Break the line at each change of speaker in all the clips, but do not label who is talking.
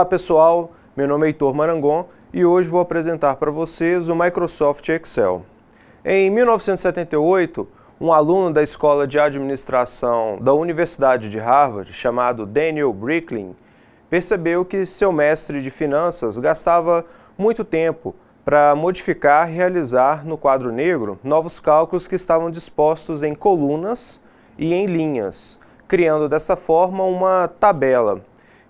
Olá pessoal, meu nome é Heitor Marangon e hoje vou apresentar para vocês o Microsoft Excel. Em 1978, um aluno da Escola de Administração da Universidade de Harvard, chamado Daniel Bricklin, percebeu que seu mestre de finanças gastava muito tempo para modificar e realizar no quadro negro novos cálculos que estavam dispostos em colunas e em linhas, criando dessa forma uma tabela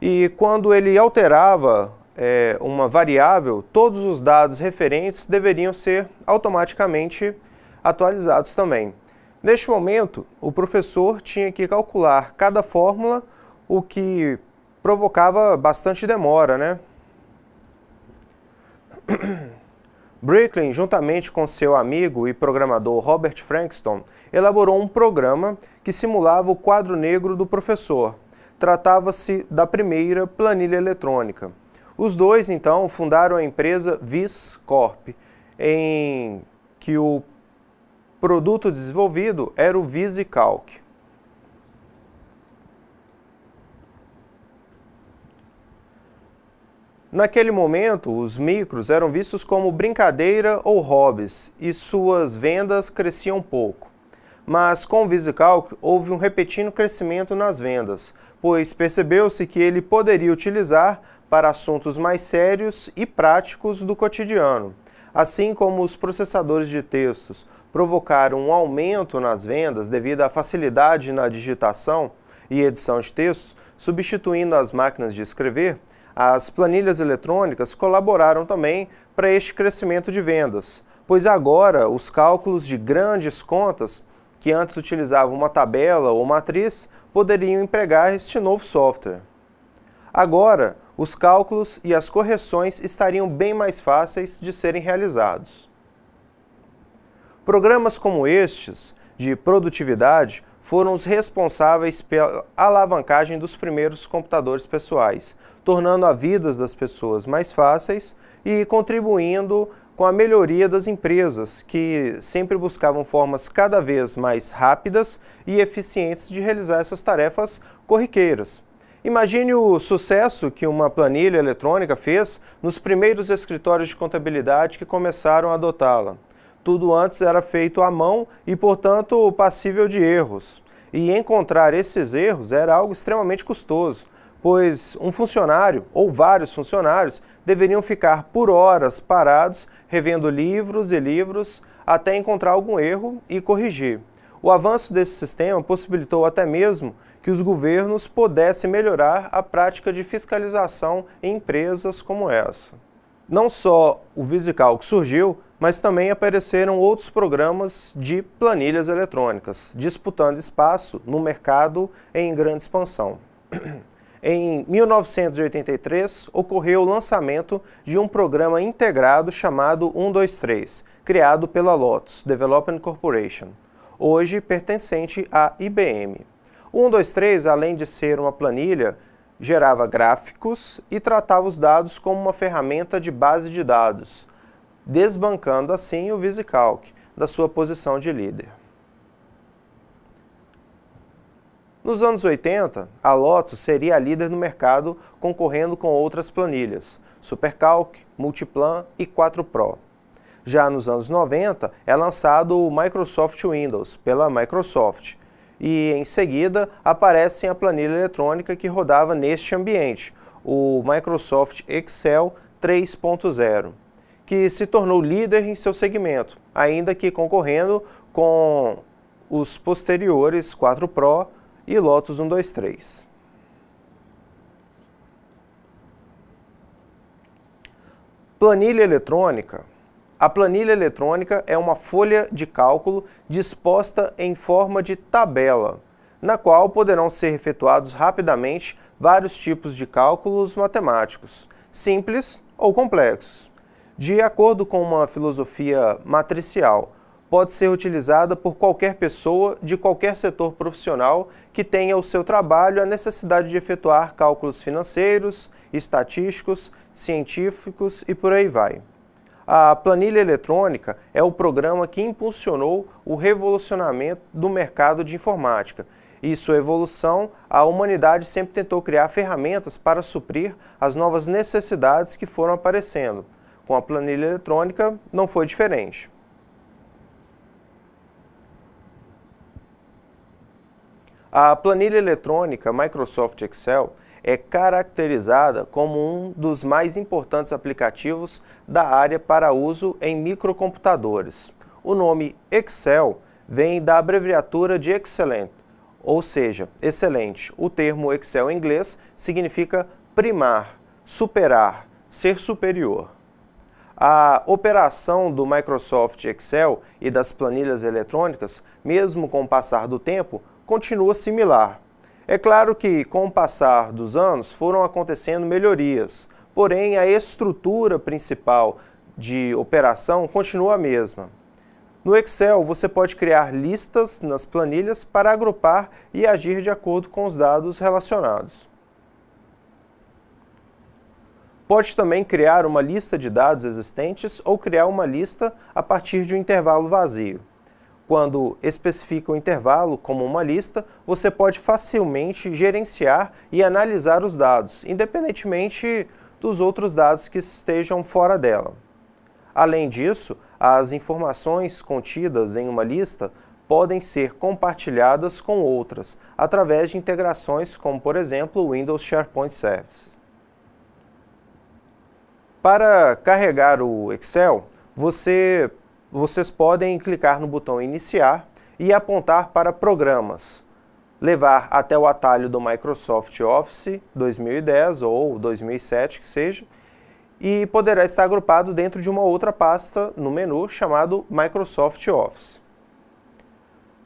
e quando ele alterava é, uma variável, todos os dados referentes deveriam ser automaticamente atualizados também. Neste momento, o professor tinha que calcular cada fórmula, o que provocava bastante demora, né? Bricklin, juntamente com seu amigo e programador Robert Frankston, elaborou um programa que simulava o quadro negro do professor, tratava-se da primeira planilha eletrônica. Os dois, então, fundaram a empresa VisCorp, em que o produto desenvolvido era o VisiCalc. Naquele momento, os micros eram vistos como brincadeira ou hobbies e suas vendas cresciam pouco mas com o VisiCalc houve um repetindo crescimento nas vendas, pois percebeu-se que ele poderia utilizar para assuntos mais sérios e práticos do cotidiano. Assim como os processadores de textos provocaram um aumento nas vendas devido à facilidade na digitação e edição de textos, substituindo as máquinas de escrever, as planilhas eletrônicas colaboraram também para este crescimento de vendas, pois agora os cálculos de grandes contas que antes utilizavam uma tabela ou matriz, poderiam empregar este novo software. Agora, os cálculos e as correções estariam bem mais fáceis de serem realizados. Programas como estes, de produtividade, foram os responsáveis pela alavancagem dos primeiros computadores pessoais, tornando a vida das pessoas mais fáceis e contribuindo com a melhoria das empresas, que sempre buscavam formas cada vez mais rápidas e eficientes de realizar essas tarefas corriqueiras. Imagine o sucesso que uma planilha eletrônica fez nos primeiros escritórios de contabilidade que começaram a adotá-la. Tudo antes era feito à mão e, portanto, passível de erros. E encontrar esses erros era algo extremamente custoso, pois um funcionário ou vários funcionários deveriam ficar por horas parados, revendo livros e livros, até encontrar algum erro e corrigir. O avanço desse sistema possibilitou até mesmo que os governos pudessem melhorar a prática de fiscalização em empresas como essa. Não só o VisiCalc surgiu, mas também apareceram outros programas de planilhas eletrônicas, disputando espaço no mercado em grande expansão. Em 1983, ocorreu o lançamento de um programa integrado chamado 123, criado pela Lotus Development Corporation, hoje pertencente à IBM. O 123, além de ser uma planilha, gerava gráficos e tratava os dados como uma ferramenta de base de dados, desbancando assim o VisiCalc da sua posição de líder. Nos anos 80, a Lotus seria a líder no mercado, concorrendo com outras planilhas, Supercalc, Multiplan e 4Pro. Já nos anos 90, é lançado o Microsoft Windows pela Microsoft, e em seguida aparece a planilha eletrônica que rodava neste ambiente, o Microsoft Excel 3.0, que se tornou líder em seu segmento, ainda que concorrendo com os posteriores 4 Pro, e Lotus 123. Planilha eletrônica. A planilha eletrônica é uma folha de cálculo disposta em forma de tabela, na qual poderão ser efetuados rapidamente vários tipos de cálculos matemáticos, simples ou complexos, de acordo com uma filosofia matricial, pode ser utilizada por qualquer pessoa de qualquer setor profissional que tenha o seu trabalho a necessidade de efetuar cálculos financeiros, estatísticos, científicos e por aí vai. A planilha eletrônica é o programa que impulsionou o revolucionamento do mercado de informática. E sua evolução, a humanidade sempre tentou criar ferramentas para suprir as novas necessidades que foram aparecendo. Com a planilha eletrônica, não foi diferente. A planilha eletrônica Microsoft Excel é caracterizada como um dos mais importantes aplicativos da área para uso em microcomputadores. O nome Excel vem da abreviatura de Excellent, ou seja, excelente. O termo Excel em inglês significa primar, superar, ser superior. A operação do Microsoft Excel e das planilhas eletrônicas, mesmo com o passar do tempo, continua similar. É claro que, com o passar dos anos, foram acontecendo melhorias, porém a estrutura principal de operação continua a mesma. No Excel, você pode criar listas nas planilhas para agrupar e agir de acordo com os dados relacionados. Pode também criar uma lista de dados existentes ou criar uma lista a partir de um intervalo vazio. Quando especifica o intervalo como uma lista, você pode facilmente gerenciar e analisar os dados, independentemente dos outros dados que estejam fora dela. Além disso, as informações contidas em uma lista podem ser compartilhadas com outras, através de integrações como, por exemplo, o Windows SharePoint Service. Para carregar o Excel, você vocês podem clicar no botão Iniciar e apontar para Programas, levar até o atalho do Microsoft Office 2010 ou 2007 que seja, e poderá estar agrupado dentro de uma outra pasta no menu chamado Microsoft Office.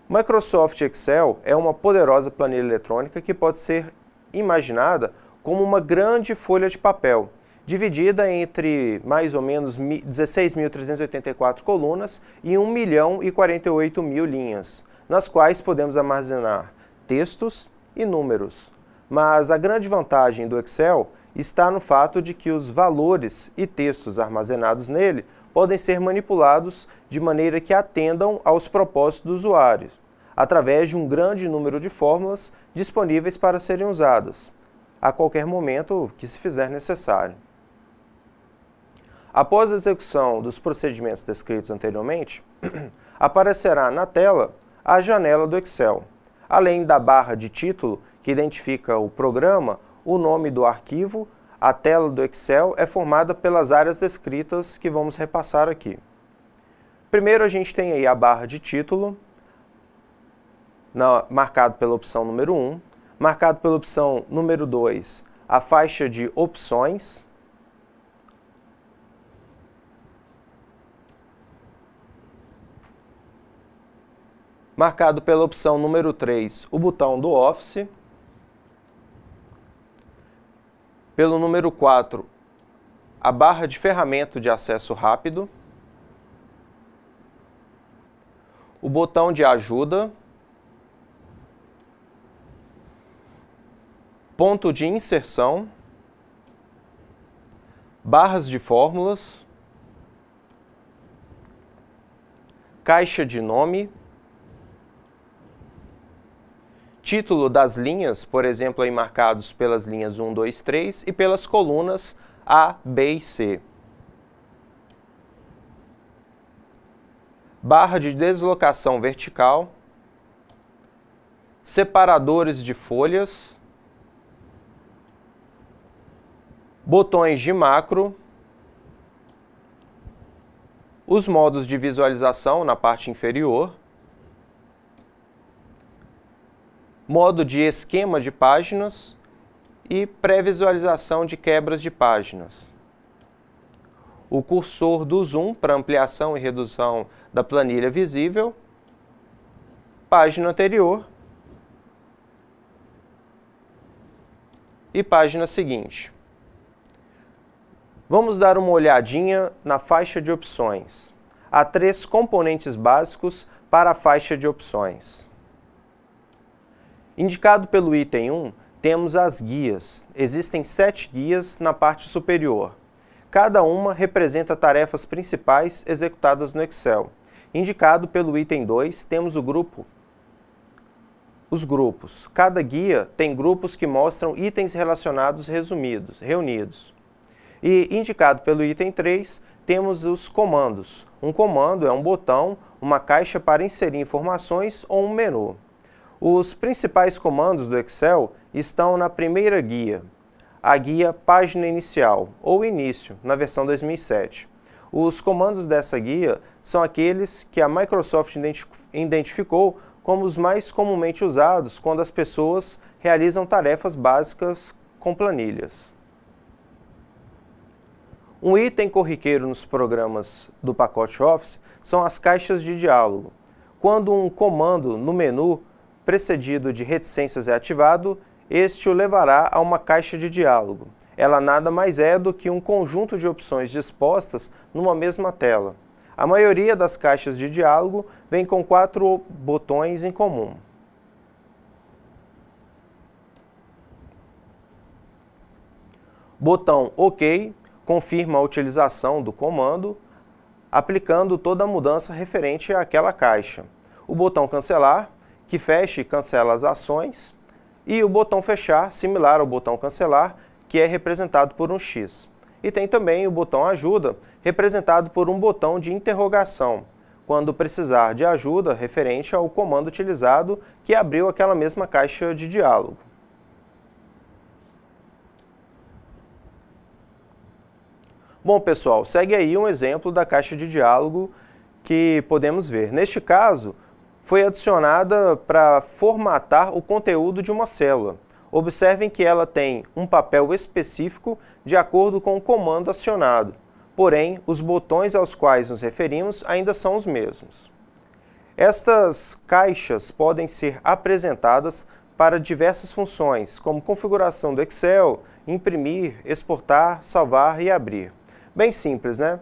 Microsoft Excel é uma poderosa planilha eletrônica que pode ser imaginada como uma grande folha de papel, dividida entre mais ou menos 16.384 colunas e 1 milhão e 48 mil linhas, nas quais podemos armazenar textos e números. Mas a grande vantagem do Excel está no fato de que os valores e textos armazenados nele podem ser manipulados de maneira que atendam aos propósitos do usuário, através de um grande número de fórmulas disponíveis para serem usadas, a qualquer momento que se fizer necessário. Após a execução dos procedimentos descritos anteriormente, aparecerá na tela a janela do Excel, além da barra de título que identifica o programa, o nome do arquivo, a tela do Excel é formada pelas áreas descritas que vamos repassar aqui. Primeiro a gente tem aí a barra de título, na, marcado pela opção número 1, marcado pela opção número 2, a faixa de opções, marcado pela opção número 3, o botão do Office, pelo número 4, a barra de ferramenta de acesso rápido, o botão de ajuda, ponto de inserção, barras de fórmulas, caixa de nome, título das linhas, por exemplo, aí marcados pelas linhas 1, 2, 3 e pelas colunas A, B e C. Barra de deslocação vertical, separadores de folhas, botões de macro, os modos de visualização na parte inferior, modo de esquema de páginas e pré-visualização de quebras de páginas. O cursor do zoom para ampliação e redução da planilha visível, página anterior e página seguinte. Vamos dar uma olhadinha na faixa de opções. Há três componentes básicos para a faixa de opções. Indicado pelo item 1, temos as guias. Existem sete guias na parte superior. Cada uma representa tarefas principais executadas no Excel. Indicado pelo item 2, temos o grupo os grupos. Cada guia tem grupos que mostram itens relacionados resumidos, reunidos. E indicado pelo item 3, temos os comandos. Um comando é um botão, uma caixa para inserir informações ou um menu. Os principais comandos do Excel estão na primeira guia, a guia Página Inicial, ou Início, na versão 2007. Os comandos dessa guia são aqueles que a Microsoft identificou como os mais comumente usados quando as pessoas realizam tarefas básicas com planilhas. Um item corriqueiro nos programas do pacote Office são as caixas de diálogo. Quando um comando no menu precedido de reticências é ativado, este o levará a uma caixa de diálogo. Ela nada mais é do que um conjunto de opções dispostas numa mesma tela. A maioria das caixas de diálogo vem com quatro botões em comum. Botão OK confirma a utilização do comando, aplicando toda a mudança referente àquela caixa. O botão Cancelar que fecha e cancela as ações, e o botão fechar, similar ao botão cancelar, que é representado por um X. E tem também o botão ajuda, representado por um botão de interrogação, quando precisar de ajuda referente ao comando utilizado que abriu aquela mesma caixa de diálogo. Bom, pessoal, segue aí um exemplo da caixa de diálogo que podemos ver. Neste caso, foi adicionada para formatar o conteúdo de uma célula. Observem que ela tem um papel específico de acordo com o comando acionado, porém os botões aos quais nos referimos ainda são os mesmos. Estas caixas podem ser apresentadas para diversas funções, como configuração do Excel, imprimir, exportar, salvar e abrir. Bem simples, né?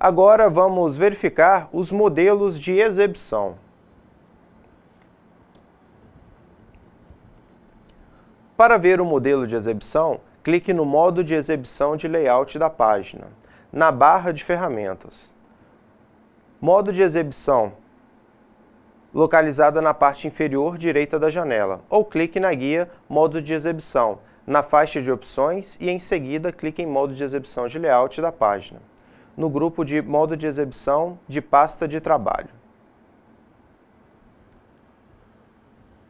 Agora vamos verificar os modelos de exibição. Para ver o modelo de exibição, clique no modo de exibição de layout da página, na barra de ferramentas. Modo de exibição localizada na parte inferior direita da janela, ou clique na guia Modo de exibição, na faixa de opções e em seguida clique em Modo de exibição de layout da página, no grupo de Modo de exibição de pasta de trabalho.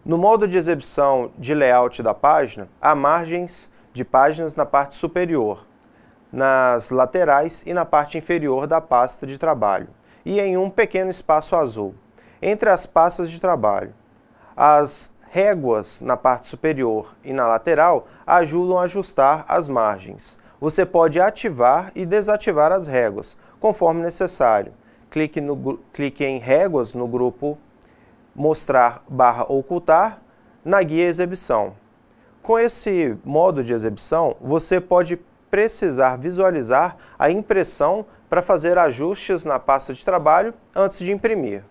No modo de exibição de layout da página, há margens de páginas na parte superior, nas laterais e na parte inferior da pasta de trabalho, e em um pequeno espaço azul, entre as pastas de trabalho. As réguas na parte superior e na lateral ajudam a ajustar as margens. Você pode ativar e desativar as réguas, conforme necessário. Clique, no, clique em réguas no grupo mostrar barra ocultar na guia exibição. Com esse modo de exibição, você pode precisar visualizar a impressão para fazer ajustes na pasta de trabalho antes de imprimir.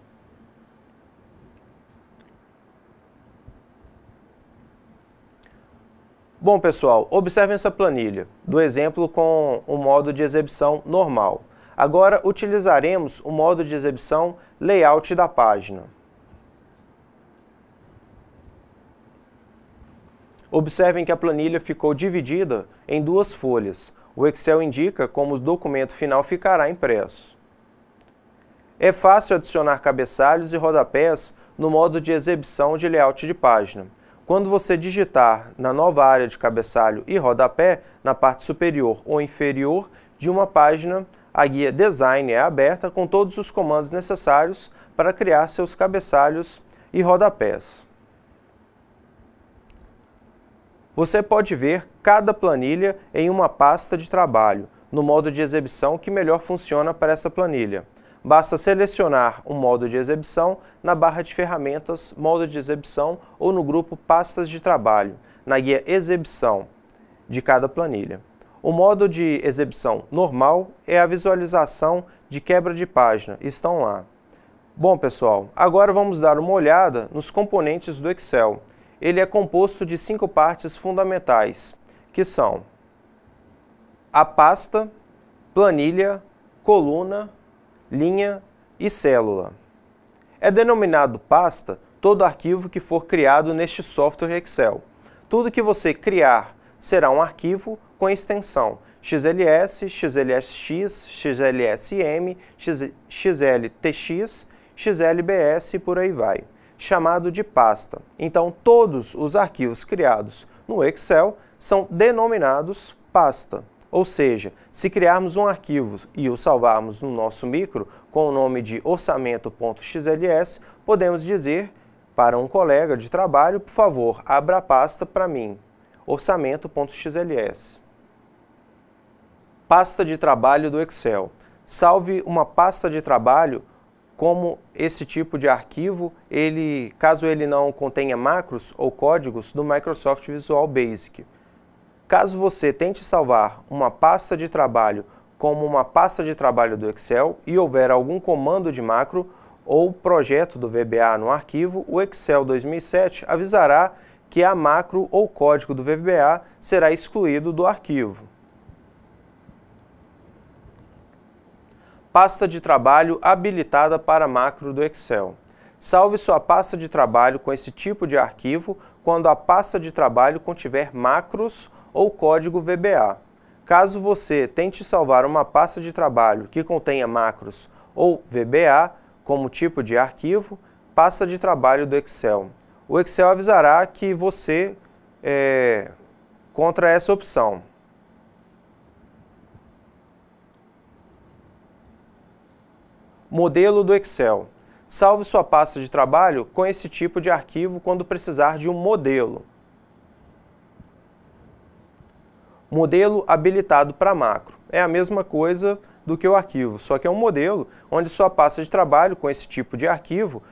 Bom, pessoal, observem essa planilha, do exemplo com o modo de exibição normal. Agora utilizaremos o modo de exibição layout da página. Observem que a planilha ficou dividida em duas folhas. O Excel indica como o documento final ficará impresso. É fácil adicionar cabeçalhos e rodapés no modo de exibição de layout de página. Quando você digitar na nova área de cabeçalho e rodapé, na parte superior ou inferior de uma página, a guia Design é aberta com todos os comandos necessários para criar seus cabeçalhos e rodapés. Você pode ver cada planilha em uma pasta de trabalho, no modo de exibição que melhor funciona para essa planilha. Basta selecionar um modo de exibição na barra de ferramentas, modo de exibição ou no grupo pastas de trabalho, na guia exibição de cada planilha. O modo de exibição normal é a visualização de quebra de página, estão lá. Bom pessoal, agora vamos dar uma olhada nos componentes do Excel ele é composto de cinco partes fundamentais, que são a pasta, planilha, coluna, linha e célula. É denominado pasta todo arquivo que for criado neste software Excel. Tudo que você criar será um arquivo com extensão XLS, XLSX, XLSM, XLTX, XLBS e por aí vai chamado de pasta. Então, todos os arquivos criados no Excel são denominados pasta. Ou seja, se criarmos um arquivo e o salvarmos no nosso micro com o nome de orçamento.xls, podemos dizer para um colega de trabalho, por favor, abra a pasta para mim, orçamento.xls. Pasta de trabalho do Excel. Salve uma pasta de trabalho como esse tipo de arquivo, ele, caso ele não contenha macros ou códigos do Microsoft Visual Basic. Caso você tente salvar uma pasta de trabalho como uma pasta de trabalho do Excel e houver algum comando de macro ou projeto do VBA no arquivo, o Excel 2007 avisará que a macro ou código do VBA será excluído do arquivo. pasta de trabalho habilitada para macro do Excel. Salve sua pasta de trabalho com esse tipo de arquivo quando a pasta de trabalho contiver macros ou código VBA. Caso você tente salvar uma pasta de trabalho que contenha macros ou VBA como tipo de arquivo, pasta de trabalho do Excel. O Excel avisará que você é contra essa opção. modelo do Excel. Salve sua pasta de trabalho com esse tipo de arquivo quando precisar de um modelo. Modelo habilitado para macro. É a mesma coisa do que o arquivo, só que é um modelo onde sua pasta de trabalho com esse tipo de arquivo,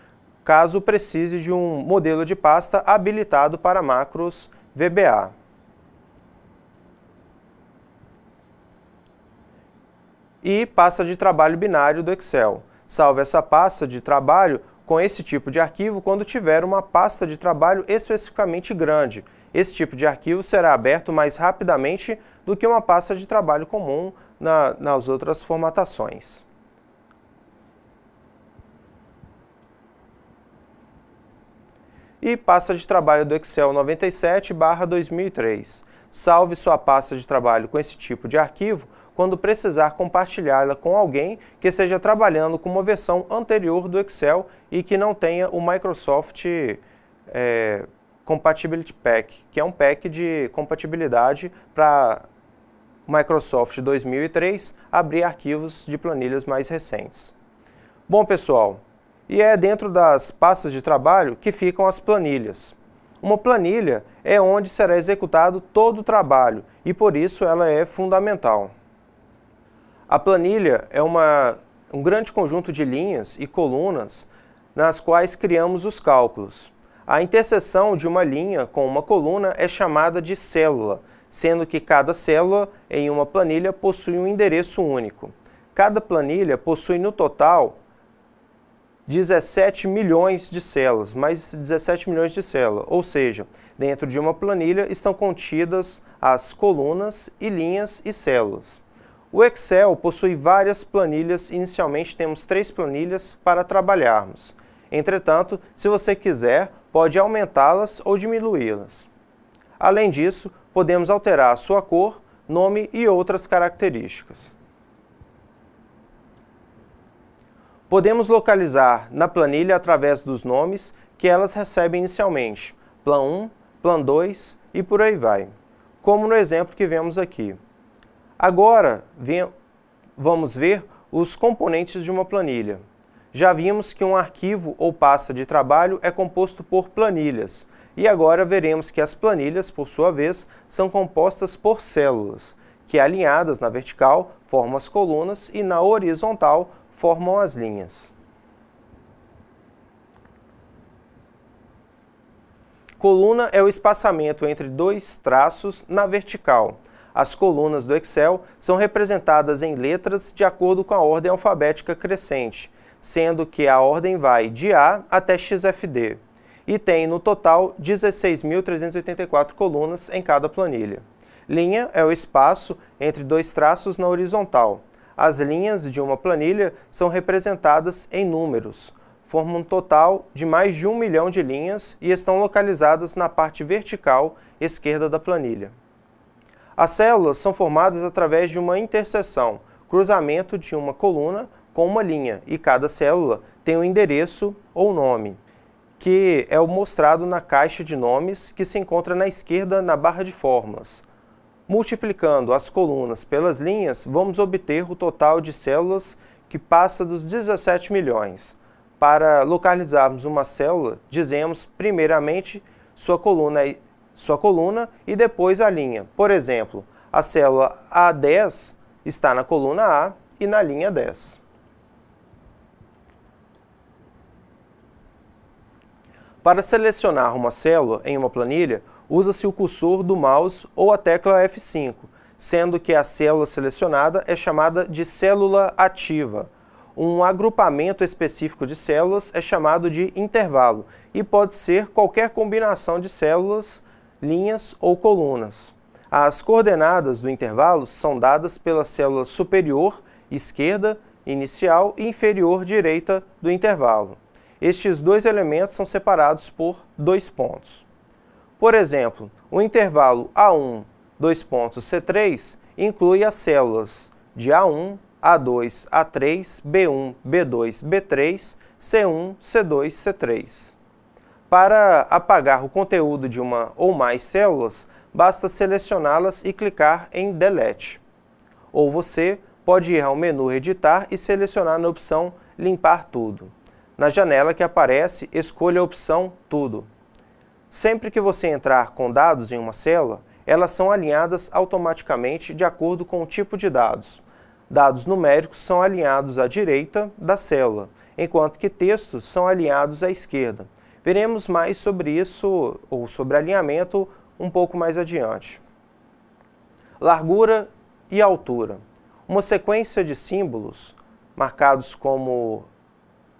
caso precise de um modelo de pasta habilitado para macros VBA. E pasta de trabalho binário do Excel. Salve essa pasta de trabalho com esse tipo de arquivo quando tiver uma pasta de trabalho especificamente grande. Esse tipo de arquivo será aberto mais rapidamente do que uma pasta de trabalho comum na, nas outras formatações. E pasta de trabalho do Excel 97 2003 salve sua pasta de trabalho com esse tipo de arquivo quando precisar compartilhá-la com alguém que esteja trabalhando com uma versão anterior do Excel e que não tenha o Microsoft é, Compatibility Pack, que é um pack de compatibilidade para Microsoft 2003 abrir arquivos de planilhas mais recentes. Bom, pessoal, e é dentro das pastas de trabalho que ficam as planilhas. Uma planilha é onde será executado todo o trabalho e por isso ela é fundamental. A planilha é uma, um grande conjunto de linhas e colunas nas quais criamos os cálculos. A interseção de uma linha com uma coluna é chamada de célula, sendo que cada célula em uma planilha possui um endereço único. Cada planilha possui no total 17 milhões de células, mais 17 milhões de células, ou seja, dentro de uma planilha estão contidas as colunas e linhas e células. O Excel possui várias planilhas, inicialmente temos três planilhas para trabalharmos. Entretanto, se você quiser, pode aumentá-las ou diminuí-las. Além disso, podemos alterar sua cor, nome e outras características. Podemos localizar na planilha através dos nomes que elas recebem inicialmente, plan 1, plan 2 e por aí vai, como no exemplo que vemos aqui. Agora vamos ver os componentes de uma planilha. Já vimos que um arquivo ou pasta de trabalho é composto por planilhas, e agora veremos que as planilhas, por sua vez, são compostas por células, que alinhadas na vertical formam as colunas e na horizontal formam as linhas. Coluna é o espaçamento entre dois traços na vertical. As colunas do Excel são representadas em letras de acordo com a ordem alfabética crescente, sendo que a ordem vai de A até XFD, e tem no total 16.384 colunas em cada planilha. Linha é o espaço entre dois traços na horizontal. As linhas de uma planilha são representadas em números. Formam um total de mais de um milhão de linhas e estão localizadas na parte vertical esquerda da planilha. As células são formadas através de uma interseção, cruzamento de uma coluna com uma linha, e cada célula tem um endereço ou nome, que é o mostrado na caixa de nomes que se encontra na esquerda na barra de fórmulas. Multiplicando as colunas pelas linhas, vamos obter o total de células que passa dos 17 milhões. Para localizarmos uma célula, dizemos primeiramente sua coluna, sua coluna e depois a linha. Por exemplo, a célula A10 está na coluna A e na linha 10. Para selecionar uma célula em uma planilha, usa-se o cursor do mouse ou a tecla F5, sendo que a célula selecionada é chamada de célula ativa. Um agrupamento específico de células é chamado de intervalo e pode ser qualquer combinação de células, linhas ou colunas. As coordenadas do intervalo são dadas pela célula superior, esquerda, inicial e inferior, direita do intervalo. Estes dois elementos são separados por dois pontos. Por exemplo, o intervalo A1, 2c 3 inclui as células de A1, A2, A3, B1, B2, B3, C1, C2, C3. Para apagar o conteúdo de uma ou mais células, basta selecioná-las e clicar em Delete. Ou você pode ir ao menu Editar e selecionar na opção Limpar tudo. Na janela que aparece, escolha a opção Tudo. Sempre que você entrar com dados em uma célula, elas são alinhadas automaticamente de acordo com o tipo de dados. Dados numéricos são alinhados à direita da célula, enquanto que textos são alinhados à esquerda. Veremos mais sobre isso, ou sobre alinhamento, um pouco mais adiante. Largura e altura. Uma sequência de símbolos, marcados como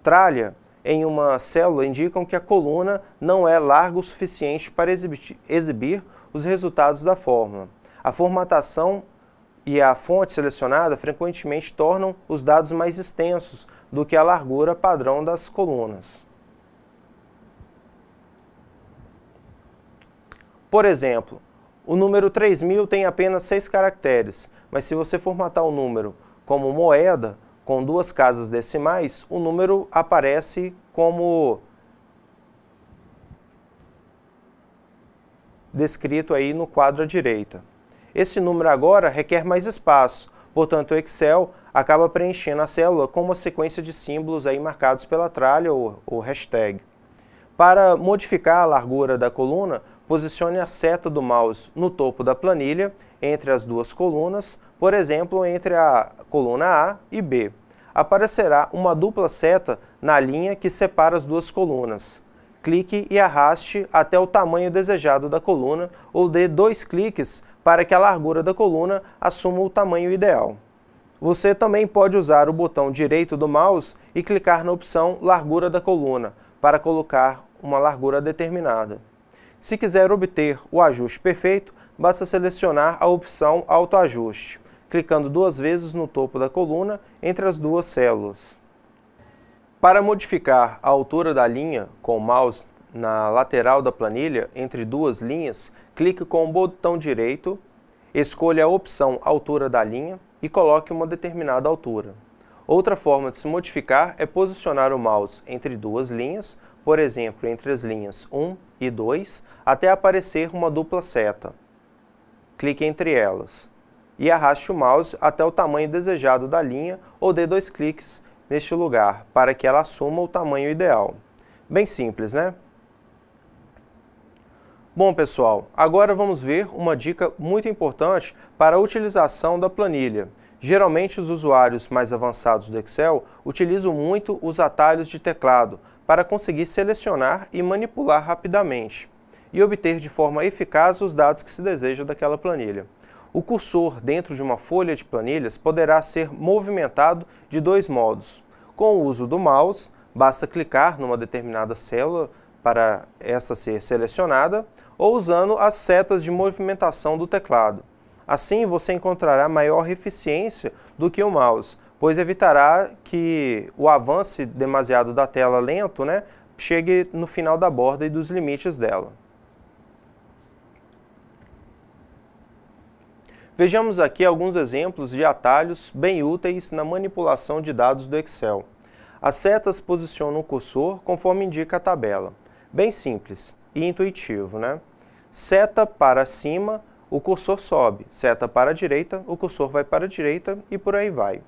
tralha, em uma célula indicam que a coluna não é larga o suficiente para exibir, os resultados da fórmula. A formatação e a fonte selecionada frequentemente tornam os dados mais extensos do que a largura padrão das colunas. Por exemplo, o número 3000 tem apenas 6 caracteres, mas se você formatar o número como moeda, com duas casas decimais, o número aparece como descrito aí no quadro à direita. Esse número agora requer mais espaço, portanto o Excel acaba preenchendo a célula com uma sequência de símbolos aí marcados pela tralha ou, ou hashtag. Para modificar a largura da coluna, posicione a seta do mouse no topo da planilha, entre as duas colunas, por exemplo, entre a coluna A e B. Aparecerá uma dupla seta na linha que separa as duas colunas. Clique e arraste até o tamanho desejado da coluna ou dê dois cliques para que a largura da coluna assuma o tamanho ideal. Você também pode usar o botão direito do mouse e clicar na opção Largura da coluna para colocar uma largura determinada. Se quiser obter o ajuste perfeito, basta selecionar a opção Autoajuste, clicando duas vezes no topo da coluna entre as duas células. Para modificar a altura da linha com o mouse na lateral da planilha, entre duas linhas, clique com o botão direito, escolha a opção Altura da linha e coloque uma determinada altura. Outra forma de se modificar é posicionar o mouse entre duas linhas por exemplo, entre as linhas 1 e 2, até aparecer uma dupla seta. Clique entre elas e arraste o mouse até o tamanho desejado da linha ou dê dois cliques neste lugar para que ela assuma o tamanho ideal. Bem simples, né? Bom pessoal, agora vamos ver uma dica muito importante para a utilização da planilha. Geralmente os usuários mais avançados do Excel utilizam muito os atalhos de teclado para conseguir selecionar e manipular rapidamente e obter de forma eficaz os dados que se deseja daquela planilha. O cursor dentro de uma folha de planilhas poderá ser movimentado de dois modos. Com o uso do mouse, basta clicar numa determinada célula para essa ser selecionada, ou usando as setas de movimentação do teclado. Assim, você encontrará maior eficiência do que o mouse, pois evitará que o avance demasiado da tela lento né, chegue no final da borda e dos limites dela. Vejamos aqui alguns exemplos de atalhos bem úteis na manipulação de dados do Excel. As setas posicionam o cursor conforme indica a tabela. Bem simples e intuitivo, né? Seta para cima, o cursor sobe. Seta para a direita, o cursor vai para a direita e por aí vai.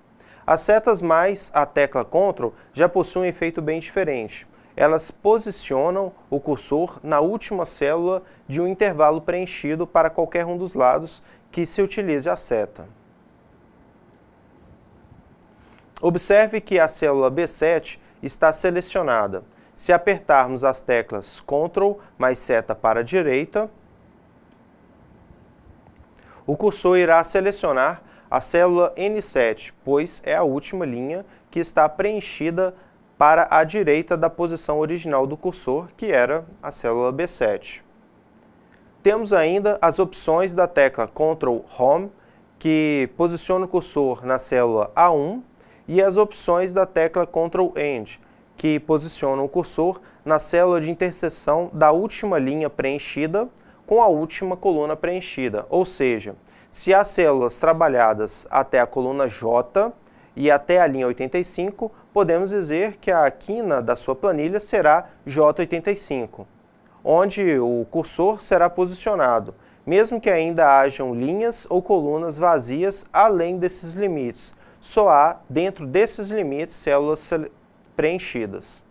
As setas mais a tecla CTRL já possuem um efeito bem diferente. Elas posicionam o cursor na última célula de um intervalo preenchido para qualquer um dos lados que se utilize a seta. Observe que a célula B7 está selecionada. Se apertarmos as teclas CTRL mais seta para a direita, o cursor irá selecionar a célula N7, pois é a última linha que está preenchida para a direita da posição original do cursor, que era a célula B7. Temos ainda as opções da tecla Ctrl Home, que posiciona o cursor na célula A1, e as opções da tecla Ctrl End, que posiciona o cursor na célula de interseção da última linha preenchida com a última coluna preenchida, ou seja, se as células trabalhadas até a coluna J e até a linha 85, podemos dizer que a quina da sua planilha será J85, onde o cursor será posicionado, mesmo que ainda hajam linhas ou colunas vazias além desses limites. Só há, dentro desses limites, células preenchidas.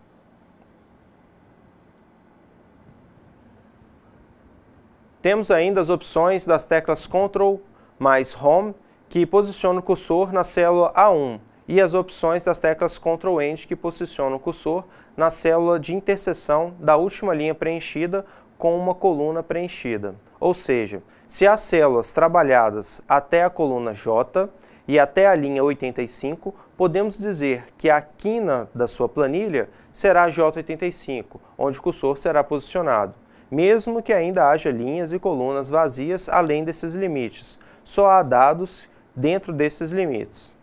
Temos ainda as opções das teclas Ctrl mais Home, que posiciona o cursor na célula A1, e as opções das teclas Ctrl End, que posiciona o cursor na célula de interseção da última linha preenchida com uma coluna preenchida. Ou seja, se as células trabalhadas até a coluna J e até a linha 85, podemos dizer que a quina da sua planilha será J85, onde o cursor será posicionado, mesmo que ainda haja linhas e colunas vazias além desses limites, só há dados dentro desses limites.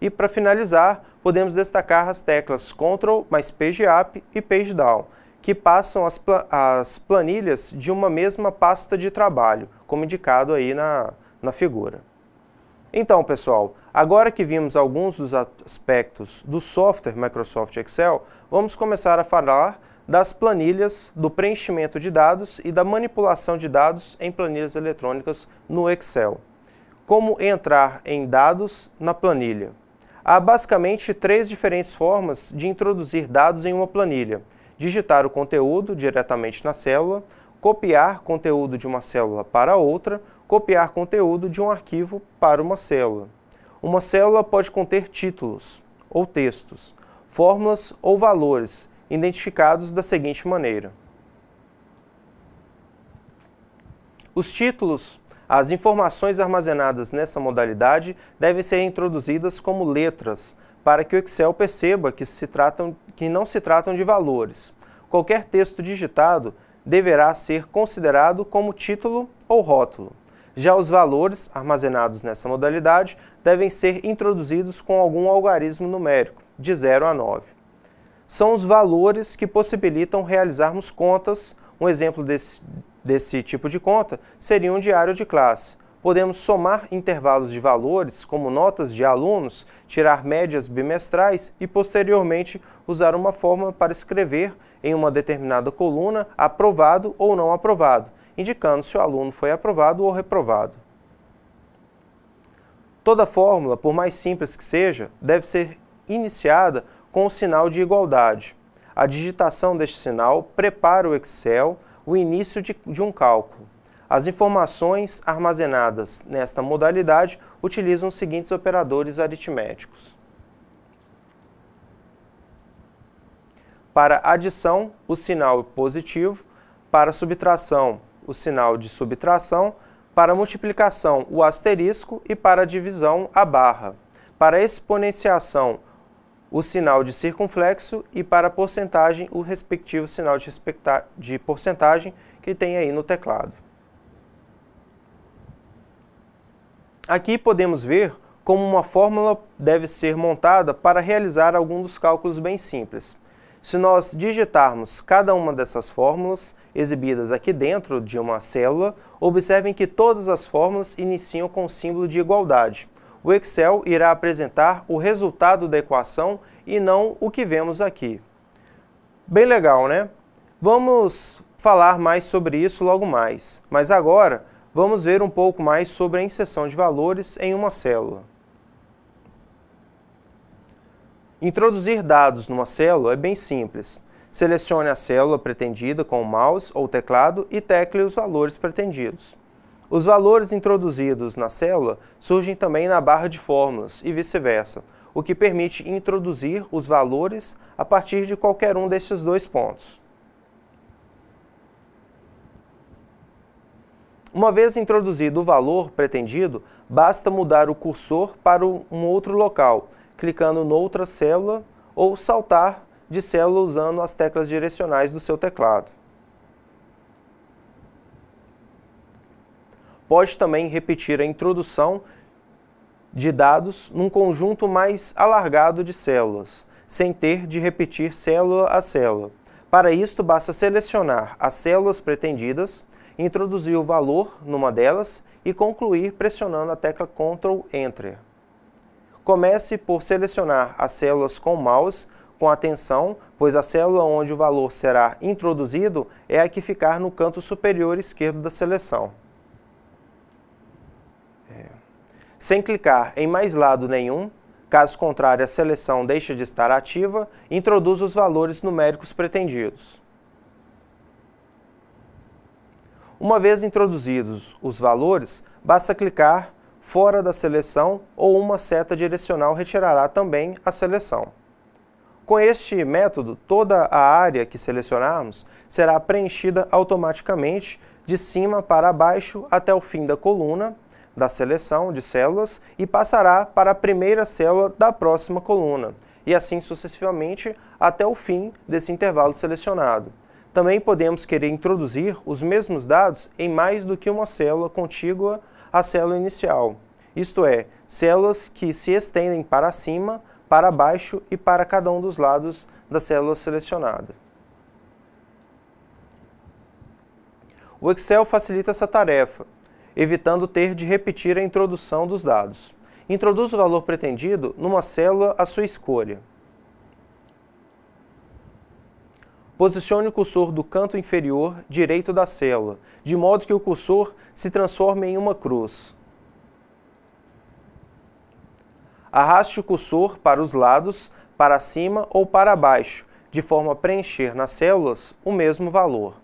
E para finalizar, podemos destacar as teclas Ctrl mais PageUp e PageDown, que passam as, pla as, planilhas de uma mesma pasta de trabalho, como indicado aí na, na figura. Então, pessoal, agora que vimos alguns dos aspectos do software Microsoft Excel, vamos começar a falar das planilhas, do preenchimento de dados e da manipulação de dados em planilhas eletrônicas no Excel. Como entrar em dados na planilha? Há basicamente três diferentes formas de introduzir dados em uma planilha. Digitar o conteúdo diretamente na célula, copiar conteúdo de uma célula para outra, copiar conteúdo de um arquivo para uma célula. Uma célula pode conter títulos ou textos, fórmulas ou valores, identificados da seguinte maneira. Os títulos, as informações armazenadas nessa modalidade devem ser introduzidas como letras, para que o Excel perceba que, se tratam, que não se tratam de valores. Qualquer texto digitado deverá ser considerado como título ou rótulo. Já os valores armazenados nessa modalidade devem ser introduzidos com algum algarismo numérico, de 0 a 9 são os valores que possibilitam realizarmos contas. Um exemplo desse, desse tipo de conta seria um diário de classe. Podemos somar intervalos de valores, como notas de alunos, tirar médias bimestrais e, posteriormente, usar uma forma para escrever em uma determinada coluna aprovado ou não aprovado, indicando se o aluno foi aprovado ou reprovado. Toda fórmula, por mais simples que seja, deve ser iniciada com o sinal de igualdade. A digitação deste sinal prepara o Excel o início de, de um cálculo. As informações armazenadas nesta modalidade utilizam os seguintes operadores aritméticos. Para adição, o sinal positivo, para subtração, o sinal de subtração, para multiplicação, o asterisco e para divisão, a barra. Para exponenciação o sinal de circunflexo e para a porcentagem o respectivo sinal de, de porcentagem que tem aí no teclado. Aqui podemos ver como uma fórmula deve ser montada para realizar algum dos cálculos bem simples. Se nós digitarmos cada uma dessas fórmulas, exibidas aqui dentro de uma célula, observem que todas as fórmulas iniciam com o símbolo de igualdade o Excel irá apresentar o resultado da equação e não o que vemos aqui. Bem legal, né? Vamos falar mais sobre isso logo mais, mas agora vamos ver um pouco mais sobre a inserção de valores em uma célula. Introduzir dados numa célula é bem simples. Selecione a célula pretendida com o mouse ou teclado e tecle os valores pretendidos. Os valores introduzidos na célula surgem também na barra de fórmulas e vice-versa, o que permite introduzir os valores a partir de qualquer um desses dois pontos. Uma vez introduzido o valor pretendido, basta mudar o cursor para um outro local, clicando noutra célula ou saltar de célula usando as teclas direcionais do seu teclado. pode também repetir a introdução de dados num conjunto mais alargado de células, sem ter de repetir célula a célula. Para isto, basta selecionar as células pretendidas, introduzir o valor numa delas e concluir pressionando a tecla Ctrl Enter. Comece por selecionar as células com o mouse com atenção, pois a célula onde o valor será introduzido é a que ficar no canto superior esquerdo da seleção. sem clicar em mais lado nenhum, caso contrário a seleção deixa de estar ativa, introduz os valores numéricos pretendidos. Uma vez introduzidos os valores, basta clicar fora da seleção ou uma seta direcional retirará também a seleção. Com este método, toda a área que selecionarmos será preenchida automaticamente de cima para baixo até o fim da coluna da seleção de células e passará para a primeira célula da próxima coluna, e assim sucessivamente até o fim desse intervalo selecionado. Também podemos querer introduzir os mesmos dados em mais do que uma célula contígua à célula inicial, isto é, células que se estendem para cima, para baixo e para cada um dos lados da célula selecionada. O Excel facilita essa tarefa, evitando ter de repetir a introdução dos dados. Introduz o valor pretendido numa célula à sua escolha. Posicione o cursor do canto inferior direito da célula, de modo que o cursor se transforme em uma cruz. Arraste o cursor para os lados, para cima ou para baixo, de forma a preencher nas células o mesmo valor.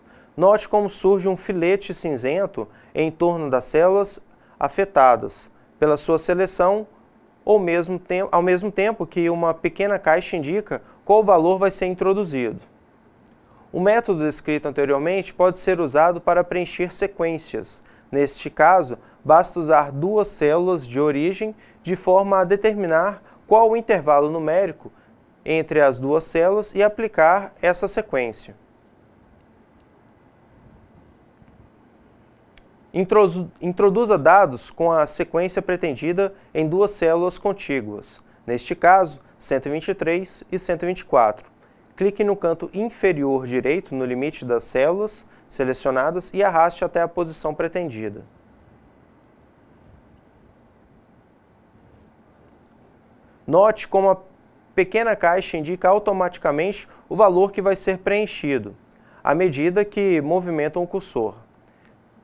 Note como surge um filete cinzento em torno das células afetadas pela sua seleção, ao mesmo, tempo, ao mesmo tempo que uma pequena caixa indica qual valor vai ser introduzido. O método descrito anteriormente pode ser usado para preencher sequências. Neste caso, basta usar duas células de origem de forma a determinar qual o intervalo numérico entre as duas células e aplicar essa sequência. Introduza dados com a sequência pretendida em duas células contíguas, neste caso 123 e 124. Clique no canto inferior direito no limite das células selecionadas e arraste até a posição pretendida. Note como a pequena caixa indica automaticamente o valor que vai ser preenchido, à medida que movimentam o cursor.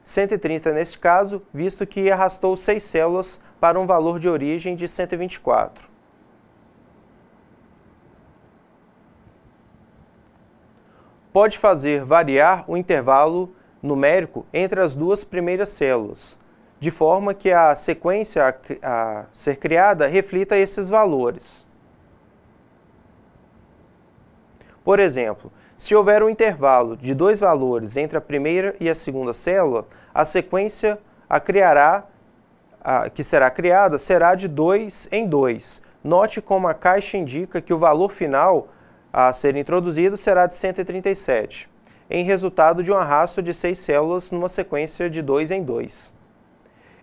130 neste caso, visto que arrastou seis células para um valor de origem de 124. Pode fazer variar o intervalo numérico entre as duas primeiras células, de forma que a sequência a ser criada reflita esses valores. Por exemplo, se houver um intervalo de dois valores entre a primeira e a segunda célula, a sequência a criará, a, que será criada será de 2 em 2. Note como a caixa indica que o valor final a ser introduzido será de 137, em resultado de um arrasto de seis células numa sequência de 2 em 2.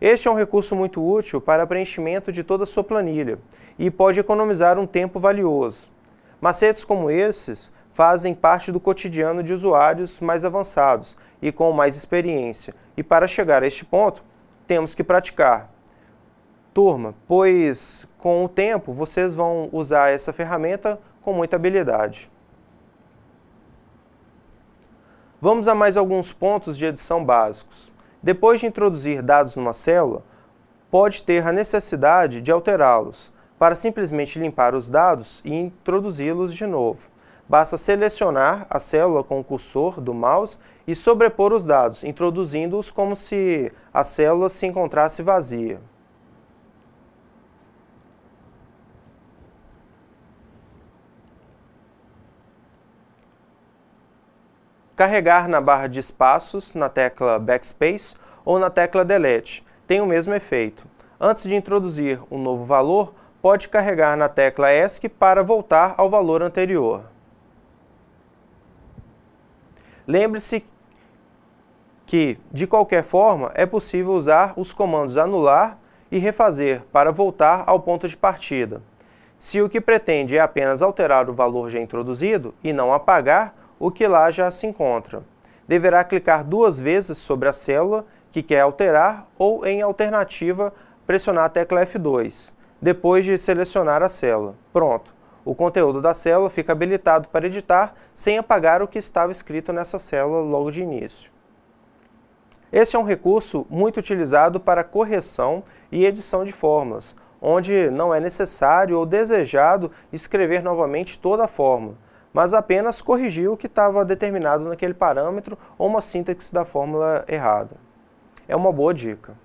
Este é um recurso muito útil para preenchimento de toda a sua planilha e pode economizar um tempo valioso. Macetes como esses fazem parte do cotidiano de usuários mais avançados e com mais experiência. E para chegar a este ponto, temos que praticar. Turma, pois com o tempo vocês vão usar essa ferramenta com muita habilidade. Vamos a mais alguns pontos de edição básicos. Depois de introduzir dados numa célula, pode ter a necessidade de alterá-los, para simplesmente limpar os dados e introduzi-los de novo basta selecionar a célula com o cursor do mouse e sobrepor os dados, introduzindo-os como se a célula se encontrasse vazia. Carregar na barra de espaços, na tecla Backspace ou na tecla Delete, tem o mesmo efeito. Antes de introduzir um novo valor, pode carregar na tecla ESC para voltar ao valor anterior. Lembre-se que, de qualquer forma, é possível usar os comandos anular e refazer para voltar ao ponto de partida. Se o que pretende é apenas alterar o valor já introduzido e não apagar o que lá já se encontra, deverá clicar duas vezes sobre a célula que quer alterar ou, em alternativa, pressionar a tecla F2, depois de selecionar a célula. Pronto! O conteúdo da célula fica habilitado para editar sem apagar o que estava escrito nessa célula logo de início. Este é um recurso muito utilizado para correção e edição de fórmulas, onde não é necessário ou desejado escrever novamente toda a fórmula, mas apenas corrigir o que estava determinado naquele parâmetro ou uma síntese da fórmula errada. É uma boa dica.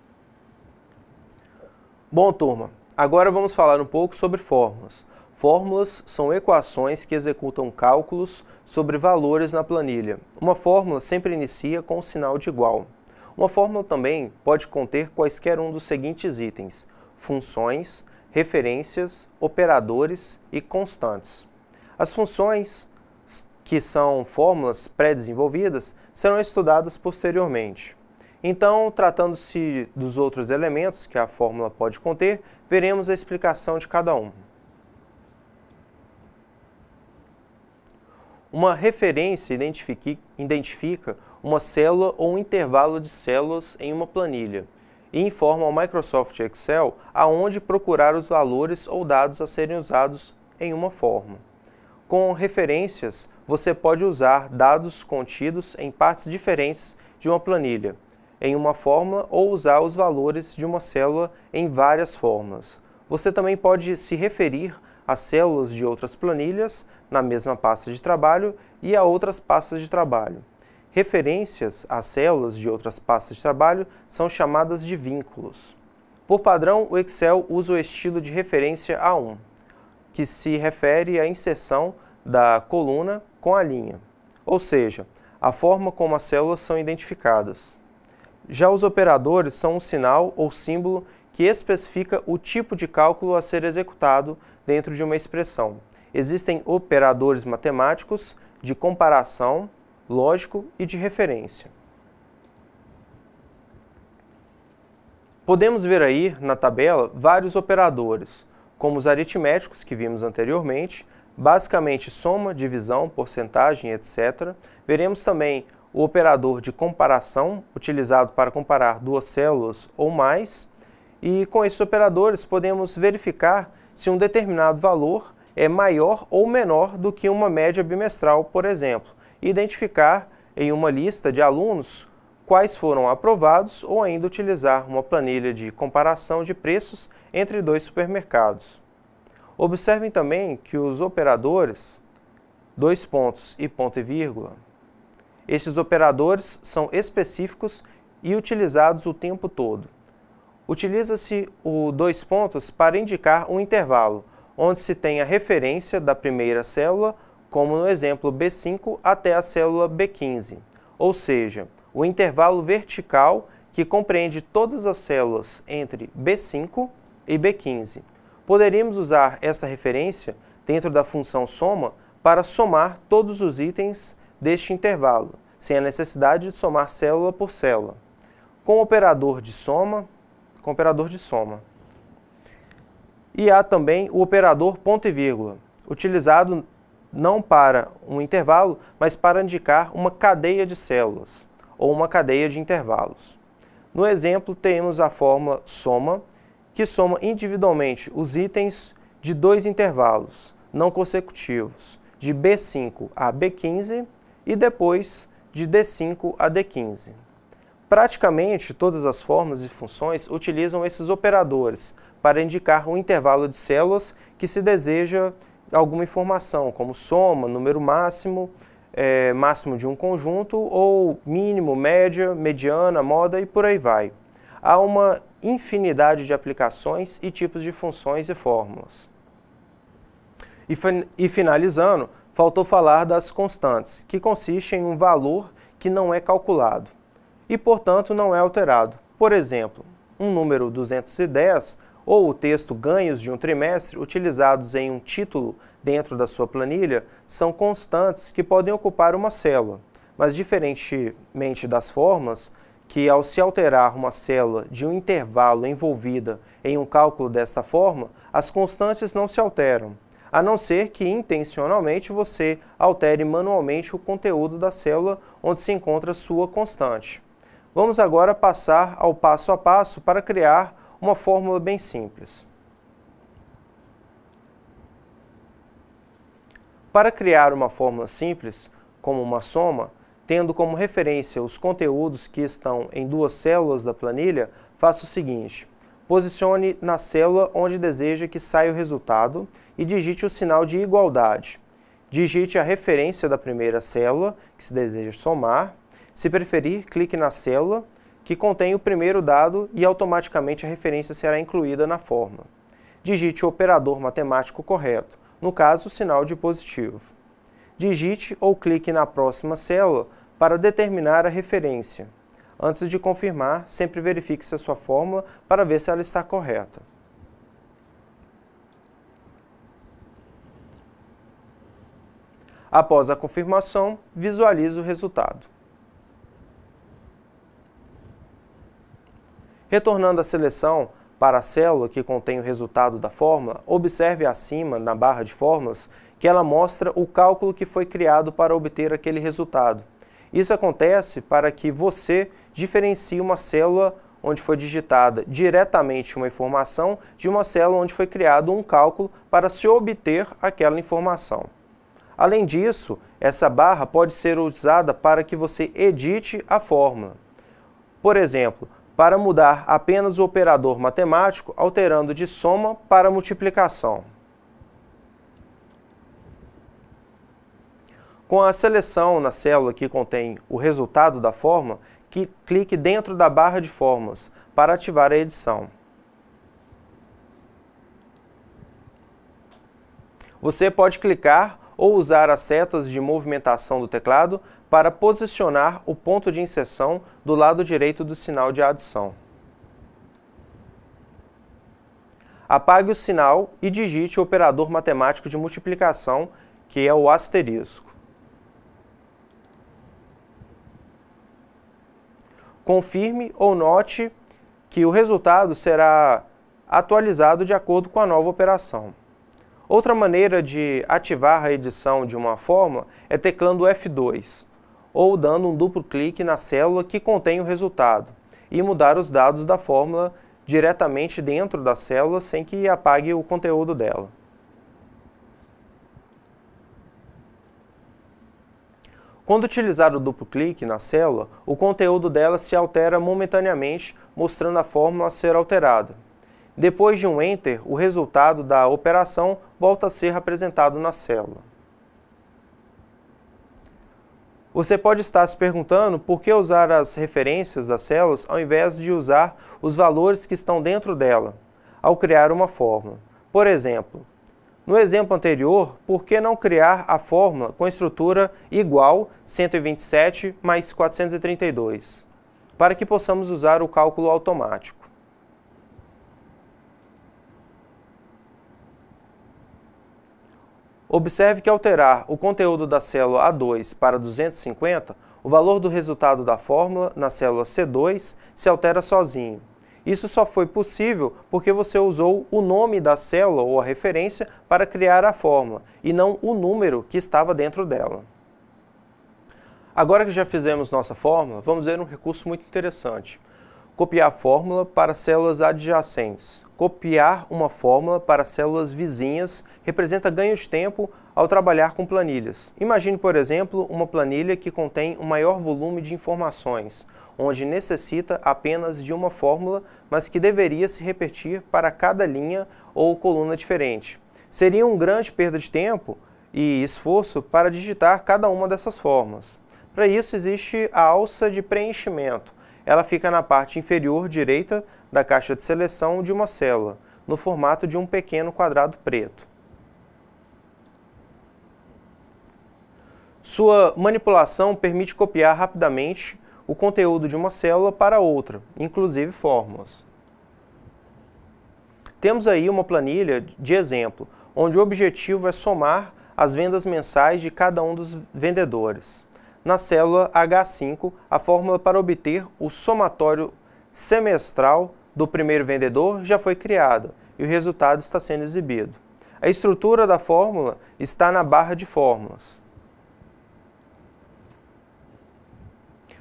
Bom, turma, agora vamos falar um pouco sobre fórmulas. Fórmulas são equações que executam cálculos sobre valores na planilha. Uma fórmula sempre inicia com o um sinal de igual. Uma fórmula também pode conter quaisquer um dos seguintes itens: funções, referências, operadores e constantes. As funções, que são fórmulas pré-desenvolvidas, serão estudadas posteriormente. Então, tratando-se dos outros elementos que a fórmula pode conter, veremos a explicação de cada um. Uma referência identifica uma célula ou um intervalo de células em uma planilha e informa ao Microsoft Excel aonde procurar os valores ou dados a serem usados em uma forma. Com referências, você pode usar dados contidos em partes diferentes de uma planilha, em uma fórmula ou usar os valores de uma célula em várias fórmulas. Você também pode se referir as células de outras planilhas na mesma pasta de trabalho e a outras pastas de trabalho. Referências às células de outras pastas de trabalho são chamadas de vínculos. Por padrão, o Excel usa o estilo de referência A1, que se refere à inserção da coluna com a linha, ou seja, a forma como as células são identificadas. Já os operadores são um sinal ou símbolo que especifica o tipo de cálculo a ser executado dentro de uma expressão. Existem operadores matemáticos de comparação, lógico e de referência. Podemos ver aí, na tabela, vários operadores, como os aritméticos que vimos anteriormente, basicamente soma, divisão, porcentagem, etc. Veremos também o operador de comparação, utilizado para comparar duas células ou mais, e com esses operadores podemos verificar se um determinado valor é maior ou menor do que uma média bimestral, por exemplo, e identificar em uma lista de alunos quais foram aprovados ou ainda utilizar uma planilha de comparação de preços entre dois supermercados. Observem também que os operadores, dois pontos e ponto e vírgula, esses operadores são específicos e utilizados o tempo todo. Utiliza-se o dois pontos para indicar um intervalo, onde se tem a referência da primeira célula, como no exemplo B5 até a célula B15, ou seja, o intervalo vertical que compreende todas as células entre B5 e B15. Poderíamos usar essa referência dentro da função soma para somar todos os itens deste intervalo, sem a necessidade de somar célula por célula, com operador de soma, com operador de soma. E há também o operador ponto e vírgula, utilizado não para um intervalo, mas para indicar uma cadeia de células ou uma cadeia de intervalos. No exemplo, temos a fórmula soma, que soma individualmente os itens de dois intervalos não consecutivos, de B5 a B15 e depois de D5 a D15. Praticamente todas as formas e funções utilizam esses operadores para indicar o intervalo de células que se deseja alguma informação, como soma, número máximo, é, máximo de um conjunto, ou mínimo, média, mediana, moda e por aí vai. Há uma infinidade de aplicações e tipos de funções e fórmulas. E, e finalizando, faltou falar das constantes, que consistem em um valor que não é calculado e, portanto, não é alterado. Por exemplo, um número 210 ou o texto ganhos de um trimestre utilizados em um título dentro da sua planilha são constantes que podem ocupar uma célula, mas diferentemente das formas, que ao se alterar uma célula de um intervalo envolvida em um cálculo desta forma, as constantes não se alteram, a não ser que intencionalmente você altere manualmente o conteúdo da célula onde se encontra sua constante. Vamos agora passar ao passo a passo para criar uma fórmula bem simples. Para criar uma fórmula simples, como uma soma, tendo como referência os conteúdos que estão em duas células da planilha, faça o seguinte. Posicione na célula onde deseja que saia o resultado e digite o sinal de igualdade. Digite a referência da primeira célula que se deseja somar. Se preferir, clique na célula que contém o primeiro dado e automaticamente a referência será incluída na fórmula. Digite o operador matemático correto, no caso, o sinal de positivo. Digite ou clique na próxima célula para determinar a referência. Antes de confirmar, sempre verifique se a sua fórmula para ver se ela está correta. Após a confirmação, visualize o resultado. Retornando à seleção, para a célula que contém o resultado da fórmula, observe acima, na barra de fórmulas, que ela mostra o cálculo que foi criado para obter aquele resultado. Isso acontece para que você diferencia uma célula onde foi digitada diretamente uma informação de uma célula onde foi criado um cálculo para se obter aquela informação. Além disso, essa barra pode ser usada para que você edite a fórmula. Por exemplo, para mudar apenas o operador matemático, alterando de soma para multiplicação. Com a seleção na célula que contém o resultado da fórmula, que clique dentro da barra de fórmulas para ativar a edição. Você pode clicar ou usar as setas de movimentação do teclado para posicionar o ponto de inserção do lado direito do sinal de adição. Apague o sinal e digite o operador matemático de multiplicação, que é o asterisco. Confirme ou note que o resultado será atualizado de acordo com a nova operação. Outra maneira de ativar a edição de uma fórmula é teclando F2 ou dando um duplo clique na célula que contém o resultado e mudar os dados da fórmula diretamente dentro da célula sem que apague o conteúdo dela. Quando utilizar o duplo clique na célula, o conteúdo dela se altera momentaneamente, mostrando a fórmula a ser alterada. Depois de um Enter, o resultado da operação volta a ser apresentado na célula. Você pode estar se perguntando por que usar as referências das células ao invés de usar os valores que estão dentro dela, ao criar uma fórmula. Por exemplo, no exemplo anterior, por que não criar a fórmula com estrutura igual 127 mais 432, para que possamos usar o cálculo automático? Observe que ao alterar o conteúdo da célula A2 para 250, o valor do resultado da fórmula na célula C2 se altera sozinho. Isso só foi possível porque você usou o nome da célula ou a referência para criar a fórmula, e não o número que estava dentro dela. Agora que já fizemos nossa fórmula, vamos ver um recurso muito interessante. Copiar a fórmula para células adjacentes. Copiar uma fórmula para células vizinhas representa ganho de tempo ao trabalhar com planilhas. Imagine, por exemplo, uma planilha que contém o um maior volume de informações, onde necessita apenas de uma fórmula, mas que deveria se repetir para cada linha ou coluna diferente. Seria uma grande perda de tempo e esforço para digitar cada uma dessas fórmulas. Para isso existe a alça de preenchimento. Ela fica na parte inferior direita da caixa de seleção de uma célula, no formato de um pequeno quadrado preto. Sua manipulação permite copiar rapidamente o conteúdo de uma célula para outra, inclusive fórmulas. Temos aí uma planilha de exemplo, onde o objetivo é somar as vendas mensais de cada um dos vendedores. Na célula H5, a fórmula para obter o somatório semestral do primeiro vendedor já foi criada e o resultado está sendo exibido. A estrutura da fórmula está na barra de fórmulas.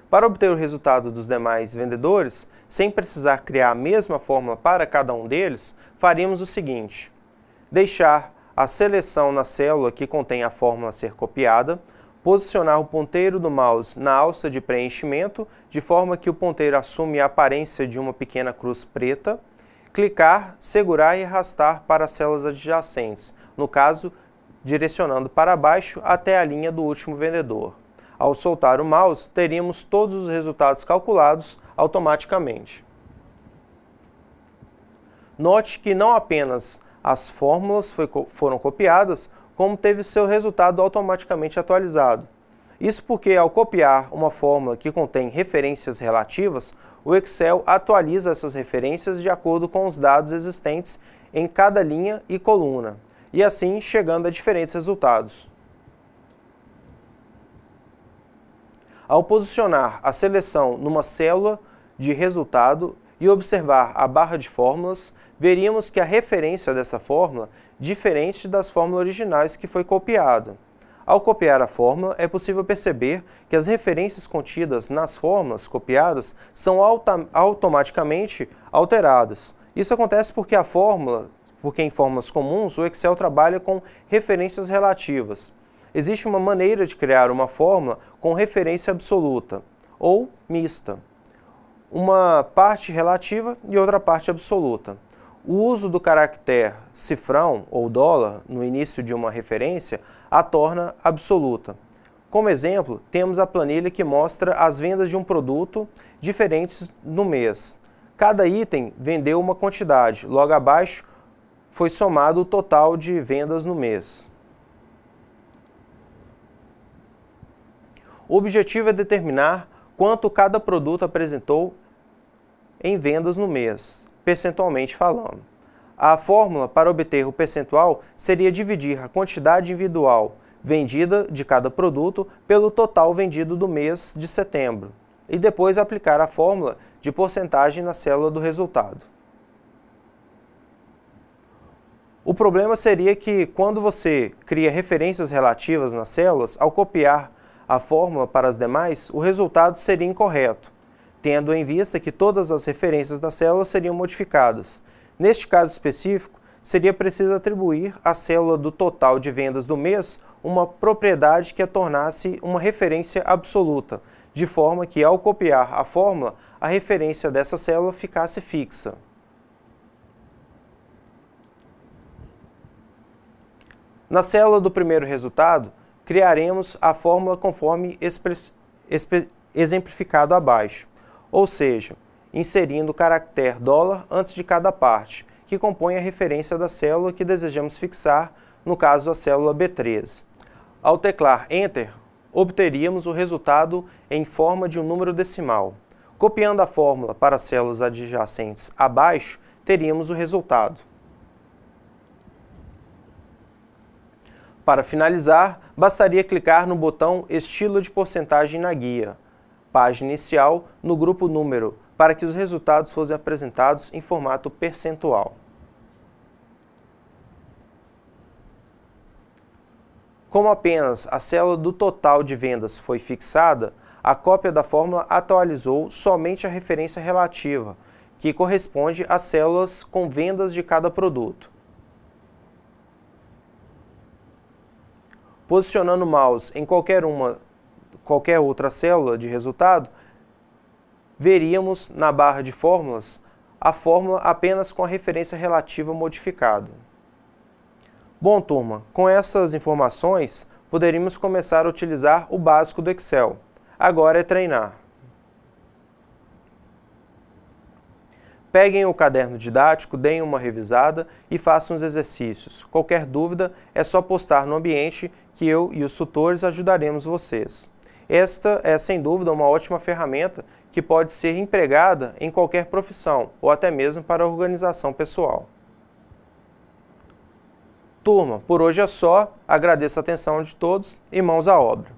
Para obter o resultado dos demais vendedores, sem precisar criar a mesma fórmula para cada um deles, faríamos o seguinte. Deixar a seleção na célula que contém a fórmula a ser copiada, posicionar o ponteiro do mouse na alça de preenchimento, de forma que o ponteiro assume a aparência de uma pequena cruz preta, clicar, segurar e arrastar para as células adjacentes, no caso, direcionando para baixo até a linha do último vendedor. Ao soltar o mouse, teríamos todos os resultados calculados automaticamente. Note que não apenas as fórmulas foram copiadas, como teve seu resultado automaticamente atualizado. Isso porque, ao copiar uma fórmula que contém referências relativas, o Excel atualiza essas referências de acordo com os dados existentes em cada linha e coluna, e assim chegando a diferentes resultados. Ao posicionar a seleção numa célula de resultado e observar a barra de fórmulas, veríamos que a referência dessa fórmula diferente das fórmulas originais que foi copiada. Ao copiar a fórmula, é possível perceber que as referências contidas nas fórmulas copiadas são automaticamente alteradas. Isso acontece porque a fórmula, porque em fórmulas comuns o Excel trabalha com referências relativas existe uma maneira de criar uma fórmula com referência absoluta ou mista, uma parte relativa e outra parte absoluta. O uso do caractere cifrão ou dólar no início de uma referência a torna absoluta. Como exemplo, temos a planilha que mostra as vendas de um produto diferentes no mês. Cada item vendeu uma quantidade, logo abaixo foi somado o total de vendas no mês. O objetivo é determinar quanto cada produto apresentou em vendas no mês, percentualmente falando. A fórmula para obter o percentual seria dividir a quantidade individual vendida de cada produto pelo total vendido do mês de setembro e depois aplicar a fórmula de porcentagem na célula do resultado. O problema seria que, quando você cria referências relativas nas células, ao copiar a fórmula para as demais, o resultado seria incorreto, tendo em vista que todas as referências da célula seriam modificadas. Neste caso específico, seria preciso atribuir à célula do total de vendas do mês uma propriedade que a tornasse uma referência absoluta, de forma que, ao copiar a fórmula, a referência dessa célula ficasse fixa. Na célula do primeiro resultado, criaremos a fórmula conforme exemplificado abaixo, ou seja, inserindo o caractere dólar antes de cada parte, que compõe a referência da célula que desejamos fixar, no caso a célula B13. Ao teclar Enter, obteríamos o resultado em forma de um número decimal. Copiando a fórmula para células adjacentes abaixo, teríamos o resultado. Para finalizar, bastaria clicar no botão Estilo de porcentagem na guia, página inicial, no grupo Número, para que os resultados fossem apresentados em formato percentual. Como apenas a célula do total de vendas foi fixada, a cópia da fórmula atualizou somente a referência relativa, que corresponde às células com vendas de cada produto. Posicionando o mouse em qualquer uma, qualquer outra célula de resultado, veríamos na barra de fórmulas a fórmula apenas com a referência relativa modificada. Bom, turma, com essas informações, poderíamos começar a utilizar o básico do Excel. Agora é treinar. Peguem o caderno didático, deem uma revisada e façam os exercícios. Qualquer dúvida é só postar no ambiente que eu e os tutores ajudaremos vocês. Esta é, sem dúvida, uma ótima ferramenta que pode ser empregada em qualquer profissão ou até mesmo para a organização pessoal. Turma, por hoje é só. Agradeço a atenção de todos e mãos à obra.